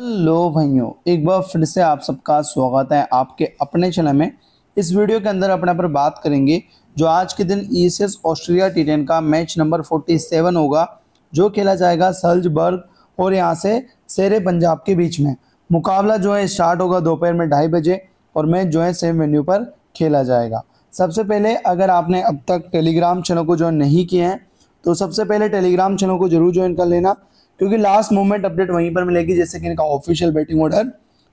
hello भाइयों एक बार फिर से आप सबका स्वागत है आपके अपने चैनल में इस वीडियो के अंदर अपने पर बात करेंगे जो आज के दिन ई ऑस्ट्रेलिया टी का मैच नंबर 47 होगा जो खेला जाएगा सल्जबर्ग और यहां से शेरे पंजाब के बीच में मुकाबला जो है स्टार्ट होगा दोपहर में ढाई बजे और मैच जो है सेम वेन्यू पर खेला जाएगा सबसे पहले अगर आपने अब तक टेलीग्राम चैनल को ज्वाइन नहीं किए हैं तो सबसे पहले टेलीग्राम चैनल को जरूर ज्वाइन कर लेना क्योंकि लास्ट मोमेंट अपडेट वहीं पर मिलेगी जैसे कि इनका official batting order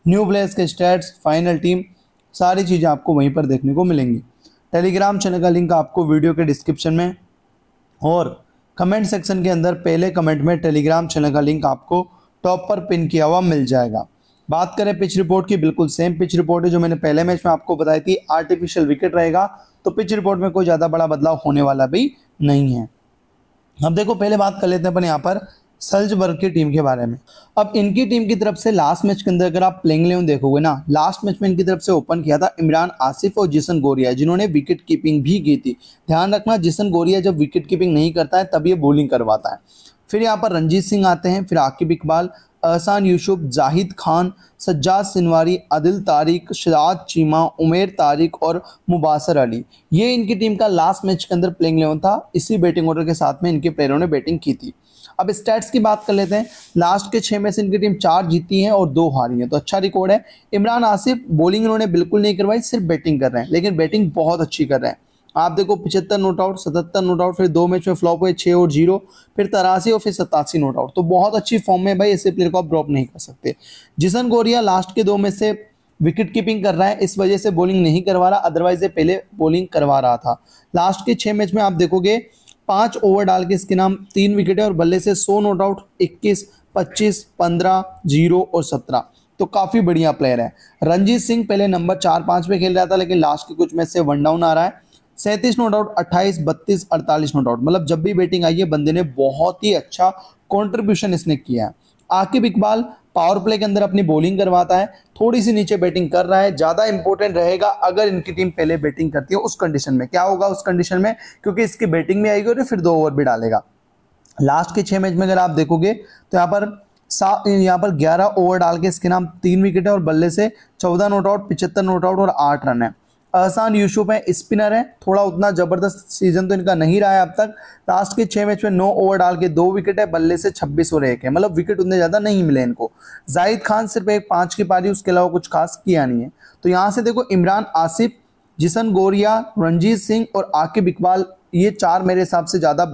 new players के स्टेट्स फाइनल टीम सारी चीज़ें आपको वहीं पर देखने को मिलेंगी टेलीग्राम चैनल का लिंक आपको वीडियो के डिस्क्रिप्शन में और कमेंट सेक्शन के अंदर पहले कमेंट में टेलीग्राम चैनल का लिंक आपको टॉप पर पिन किया हुआ मिल जाएगा बात करें पिच रिपोर्ट की बिल्कुल सेम पिच रिपोर्ट है जो मैंने पहले मैच में आपको बताई थी आर्टिफिशियल विकेट रहेगा तो पिच रिपोर्ट में कोई ज़्यादा बड़ा बदलाव होने वाला भी नहीं है अब देखो पहले बात कर लेते हैं अपन यहाँ पर सल्जबर्ग की टीम के बारे में अब इनकी टीम की तरफ से लास्ट मैच के अंदर अगर आप प्लेइंग लेवन देखोगे ना लास्ट मैच में इनकी तरफ से ओपन किया था इमरान आसिफ और जिसन गोरिया जिन्होंने विकेट कीपिंग भी की थी ध्यान रखना जिसन गोरिया जब विकेट कीपिंग नहीं करता है तब ये बॉलिंग करवाता है फिर यहाँ पर रंजीत सिंह आते हैं फिर आकिब इकबाल अहसान यूसुफ जाहिद खान सज्जाद सिनवारी आदिल तारिक शराज चीमा उमेर तारिक और मुबासर अली ये इनकी टीम का लास्ट मैच के अंदर प्लेइंग लेवन था इसी बैटिंग ऑर्डर के साथ में इनके प्लेयरों ने बैटिंग की थी अब स्टैट्स की बात कर लेते हैं लास्ट के छः में से इनकी टीम चार जीती है और दो हारी हैं तो अच्छा रिकॉर्ड है इमरान आसिफ बॉलिंग इन्होंने बिल्कुल नहीं करवाई सिर्फ बैटिंग कर रहे हैं लेकिन बैटिंग बहुत अच्छी कर रहे हैं आप देखो पिछहत्तर नोट आउट सतहत्तर नोट आउट फिर दो मैच में फ्लॉप हुए छः और जीरो फिर तरासी और फिर सतासी नोट आउट तो बहुत अच्छी फॉर्म में भाई ऐसे प्लेयर को आप ड्रॉप नहीं कर सकते जिसन गोरिया लास्ट के दो मैच से विकेट कीपिंग कर रहा है इस वजह से बॉलिंग नहीं करवा रहा अदरवाइज ये पहले बॉलिंग करवा रहा था लास्ट के छः मैच में आप देखोगे पाँच ओवर डाल के इसके नाम तीन विकेट है और बल्ले से सौ नोट आउट इक्कीस पच्चीस पंद्रह जीरो और सत्रह तो काफ़ी बढ़िया प्लेयर है रंजीत सिंह पहले नंबर चार पाँच पे खेल रहा था लेकिन लास्ट के कुछ मैच से वन डाउन आ रहा है सैंतीस नो डाउट अट्ठाईस बत्तीस अड़तालीस नो डाउट मतलब जब भी बैटिंग आई है बंदे ने बहुत ही अच्छा कॉन्ट्रीब्यूशन इसने किया है आकिब इकबाल पावर प्ले के अंदर अपनी बॉलिंग करवाता है थोड़ी सी नीचे बैटिंग कर रहा है ज़्यादा इंपॉर्टेंट रहेगा अगर इनकी टीम पहले बैटिंग करती है उस कंडीशन में क्या होगा उस कंडीशन में क्योंकि इसकी बैटिंग में आएगी और फिर दो ओवर भी डालेगा लास्ट के छह मैच में अगर आप देखोगे तो यहाँ पर सात यहाँ पर ग्यारह ओवर डाल के इसके नाम तीन विकेट है और बल्ले से चौदह नोट आउट पिछहत्तर नोट आउट और आठ रन है अहसान यूसुफ है स्पिनर है थोड़ा उतना ज़बरदस्त सीजन तो इनका नहीं रहा है अब तक लास्ट के छः मैच में नौ ओवर डाल के दो विकेट है बल्ले से छब्बीस ओवर एक है मतलब विकेट उतने ज़्यादा नहीं मिले इनको जाहिद खान सिर्फ एक पाँच की पारी उसके अलावा कुछ खास किया नहीं है तो यहाँ से देखो इमरान आसिफ जिसन गोरिया रंजीत सिंह और आकिब इकबाल ये चार मेरे हिसाब से ज़्यादा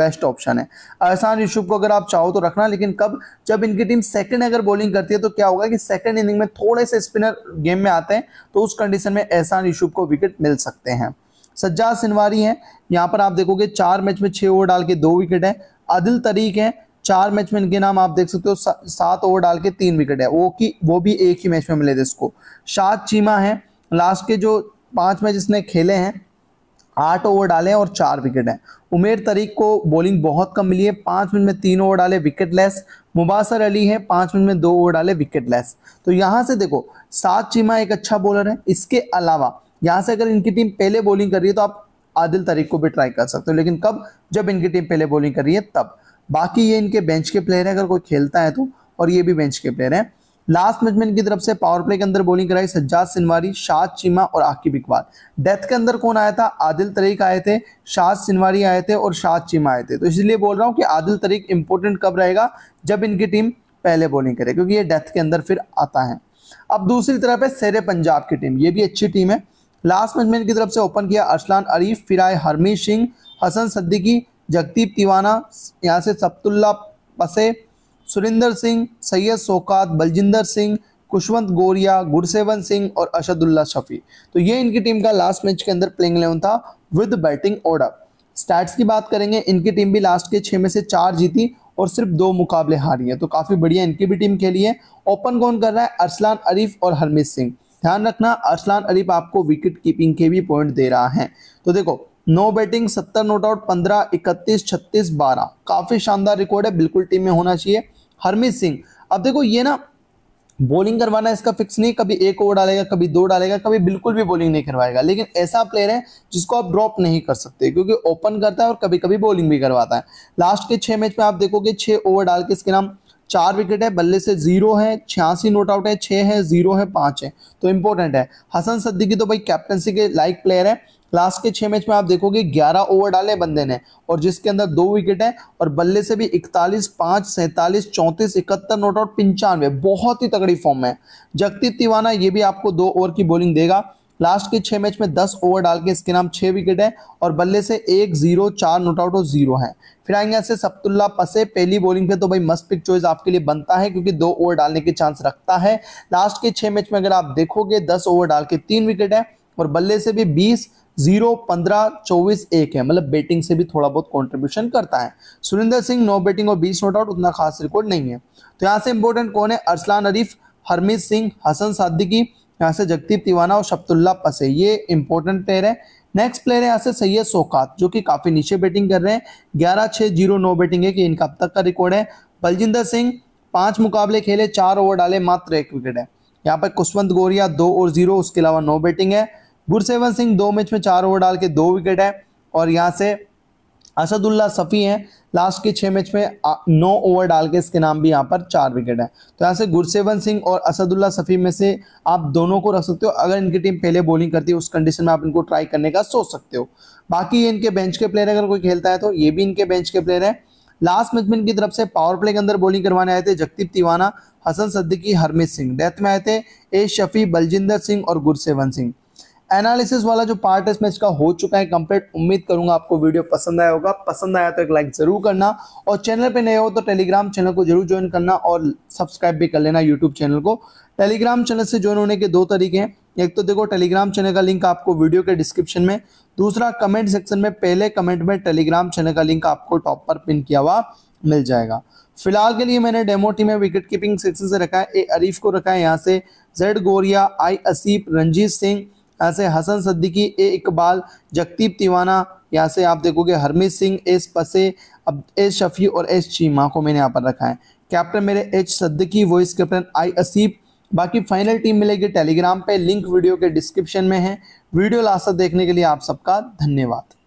बेस्ट ऑप्शन है अहसान यूसुफ को अगर आप चाहो तो रखना लेकिन कब जब इनकी टीम सेकंड अगर बॉलिंग करती है तो क्या होगा कि सेकंड इनिंग में थोड़े से स्पिनर गेम में आते हैं तो उस कंडीशन में एहसान यूसुफ को विकेट मिल सकते हैं सज्जा सिनवारी हैं यहाँ पर आप देखोगे चार मैच में छः ओवर डाल के दो विकेट हैं आदिल तरीक हैं चार मैच में इनके नाम आप देख सकते हो सात ओवर डाल के तीन विकेट है वो कि वो भी एक ही मैच में मिले थे इसको शाद चीमा है लास्ट के जो पांच मैच इसने खेले हैं आठ ओवर डाले और चार विकेट हैं उमेर तरीक को बॉलिंग बहुत कम मिली है पाँच मिनट में तीन ओवर डाले विकेट लेस मुबासर अली है पाँच मिनट में दो ओवर डाले विकेट लेस तो यहाँ से देखो सात चीमा एक अच्छा बॉलर है इसके अलावा यहाँ से अगर इनकी टीम पहले बॉलिंग कर रही है तो आप आदिल तरीक को भी ट्राई कर सकते हो लेकिन कब जब इनकी टीम पहले बॉलिंग कर रही है तब बाकी ये इनके बेंच के प्लेयर हैं अगर कोई खेलता है तो और ये भी बेंच के प्लेयर हैं लास्ट मैचमैन की तरफ से पावर प्ले के अंदर बॉलिंग कराई सज्जाद सिनवारी शाह चीमा और आकिब इकबाल डेथ के अंदर कौन आया था आदिल तरीक आए थे शाह सिनवारी आए थे और शाह चीमा आए थे तो इसलिए बोल रहा हूँ कि आदिल तरीक इंपॉर्टेंट कब रहेगा जब इनकी टीम पहले बॉलिंग करे क्योंकि ये डेथ के अंदर फिर आता है अब दूसरी तरफ है शेर पंजाब की टीम ये भी अच्छी टीम है लास्ट मैचमैन की तरफ से ओपन किया अरसलान अरीफ फिर आए हरमीत सिंह हसन सद्दीकी जगदीप तिवाना यहाँ से सप्तुल्ला पसे सुरेंद्र सिंह सैयद सोकात बलजिंदर सिंह कुशवंत गोरिया गुरसेवन सिंह और अशदुल्ला शफी तो ये इनकी टीम का लास्ट मैच के अंदर प्लेइंग इलेवन था विद बैटिंग ऑर्डर स्टैट्स की बात करेंगे इनकी टीम भी लास्ट के छह में से चार जीती और सिर्फ दो मुकाबले हारी हैं तो काफ़ी बढ़िया इनकी भी टीम खेली है ओपन कौन कर रहा है अरसलान अरीफ और हरमीत सिंह ध्यान रखना अरसलान अरीफ आपको विकेट कीपिंग के भी पॉइंट दे रहा है तो देखो नो बैटिंग सत्तर नोट आउट पंद्रह इकतीस छत्तीस बारह काफ़ी शानदार रिकॉर्ड है बिल्कुल टीम में होना चाहिए हरमीत सिंह अब देखो ये ना बॉलिंग करवाना इसका फिक्स नहीं कभी एक ओवर डालेगा कभी दो डालेगा कभी बिल्कुल भी बॉलिंग नहीं करवाएगा लेकिन ऐसा प्लेयर है जिसको आप ड्रॉप नहीं कर सकते क्योंकि ओपन करता है और कभी कभी बॉलिंग भी करवाता है लास्ट के छह मैच में आप देखोगे छह ओवर डाल के इसके नाम चार विकेट है बल्ले से जीरो है छियासी नोट आउट है छह है जीरो है पांच है तो इंपॉर्टेंट है हसन सद्दी की तो भाई कैप्टनसी के लाइक प्लेयर है लास्ट के छह मैच में आप देखोगे ग्यारह ओवर डाले बंदे ने और जिसके अंदर दो विकेट हैं और बल्ले से भी इकतालीस पाँच सैंतालीस चौंतीस इकहत्तर नोट आउट पंचानवे बहुत ही तगड़ी फॉर्म में जगदीप तिवाना ये भी आपको दो ओवर की बॉलिंग देगा लास्ट के छह मैच में दस ओवर डाल के इसके नाम छः विकेट है और बल्ले से एक जीरो चार नोट आउट और जीरो है फिर आएंगे ऐसे सप्तुल्ला पसे पहली बॉलिंग पे तो भाई मस्त पिक चॉइस आपके लिए बनता है क्योंकि दो ओवर डालने के चांस रखता है लास्ट के छह मैच में अगर आप देखोगे दस ओवर डाल के तीन विकेट है और बल्ले से भी बीस जीरो पंद्रह चौबीस एक है मतलब बैटिंग से भी थोड़ा बहुत कंट्रीब्यूशन करता है सुरेंद्र सिंह नो बैटिंग और बीस नोट आउट उतना खास रिकॉर्ड नहीं है तो यहाँ से इंपॉर्टेंट कौन है अरसलान अरीफ हरमीत सिंह हसन सादिकी यहाँ से जगदीप तिवाना और शब्दुल्ला पसे ये इंपॉर्टेंट प्लेयर है नेक्स्ट प्लेयर है यहाँ से सैयद सोकात जो कि काफ़ी नीचे बैटिंग कर रहे हैं ग्यारह छः जीरो नौ बैटिंग है कि इनका अब तक का रिकॉर्ड है बलजिंदर सिंह पांच मुकाबले खेले चार ओवर डाले मात्र एक विकेट है यहाँ पर कुशवंत गोरिया दो और जीरो उसके अलावा नौ बैटिंग है गुरसेवन सिंह दो मैच में चार ओवर डाल के दो विकेट है और यहाँ से असदुल्ला सफ़ी हैं लास्ट के छः मैच में नौ ओवर डाल के इसके नाम भी यहाँ पर चार विकेट है तो यहाँ से गुरसेवन सिंह और असदुल्ला सफ़ी में से आप दोनों को रख सकते हो अगर इनकी टीम पहले बॉलिंग करती है उस कंडीशन में आप इनको ट्राई करने का सोच सकते हो बाकी ये इनके बेंच के प्लेयर अगर कोई खेलता है तो ये भी इनके बेंच के प्लेयर हैं लास्ट मैच में इनकी तरफ से पावर प्ले के अंदर बॉलिंग करवाने आए थे जगदीप तिवाना हसन सद्दीकी हरमीत सिंह डेथ में आए थे ए शफी बलजिंदर सिंह और गुरसेवन सिंह एनालिसिस वाला जो पार्ट है इसमें इसका हो चुका है कंप्लीट उम्मीद करूंगा आपको वीडियो पसंद आया होगा पसंद आया तो एक लाइक जरूर करना और चैनल पे नए हो तो टेलीग्राम चैनल को जरूर ज्वाइन करना और सब्सक्राइब भी कर लेना यूट्यूब चैनल को टेलीग्राम चैनल से ज्वाइन होने के दो तरीके हैं एक तो देखो टेलीग्राम चैनल का लिंक आपको वीडियो के डिस्क्रिप्शन में दूसरा कमेंट सेक्शन में पहले कमेंट में टेलीग्राम चैनल का लिंक आपको टॉप पर पिन किया हुआ मिल जाएगा फिलहाल के लिए मैंने डेमो टीम में विकेट कीपिंग सेक्शन से रखा है ए अरीफ को रखा है यहाँ से जेड गोरिया आई असीफ रंजीत सिंह ऐसे हसन सद्दीकी ए इकबाल जगदीप तिवाना यहाँ से आप देखोगे हरमीत सिंह एस पसे अब एस शफी और एस चीमा को मैंने यहाँ पर रखा है कैप्टन मेरे H Siddiqui vice captain I Asib बाकी फाइनल टीम मिलेगी टेलीग्राम पे लिंक वीडियो के डिस्क्रिप्शन में है वीडियो लास्ट तक देखने के लिए आप सबका धन्यवाद